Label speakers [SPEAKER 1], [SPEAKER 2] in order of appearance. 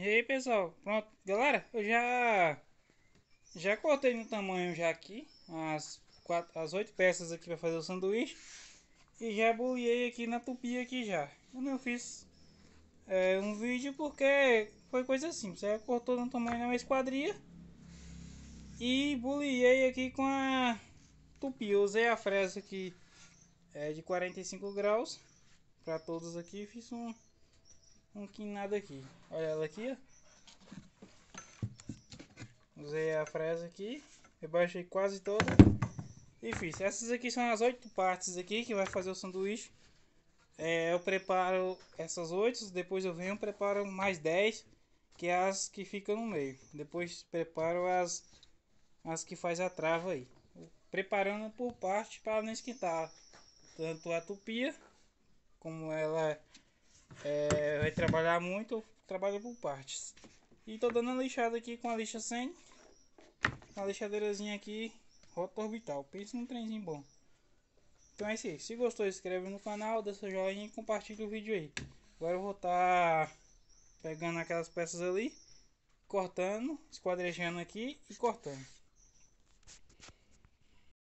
[SPEAKER 1] E aí pessoal, pronto, galera, eu já já cortei no tamanho já aqui as quatro, as oito peças aqui para fazer o sanduíche e já boliei aqui na tupi aqui já. Eu não fiz é, um vídeo porque foi coisa simples, eu é, cortou no tamanho da esquadria e boliei aqui com a tupi. Eu usei a fresa aqui é, de 45 graus para todos aqui, fiz um um quinado aqui. Olha ela aqui, ó. Usei a fresa aqui, rebaixei quase toda e fiz. Essas aqui são as oito partes aqui que vai fazer o sanduíche. É, eu preparo essas oito, depois eu venho preparo mais dez, que é as que ficam no meio. Depois preparo as, as que faz a trava aí. Preparando por parte para não esquentar tanto a tupia como ela é, vai trabalhar muito, trabalho por partes. E tô dando uma lixada aqui com a lixa 100. Uma lixadeirazinha aqui, rota orbital. Pensa num trenzinho bom. Então é isso aí. Se gostou, inscreve no canal, dá seu joinha e compartilha o vídeo aí. Agora eu vou estar tá pegando aquelas peças ali, cortando, esquadrejando aqui e cortando.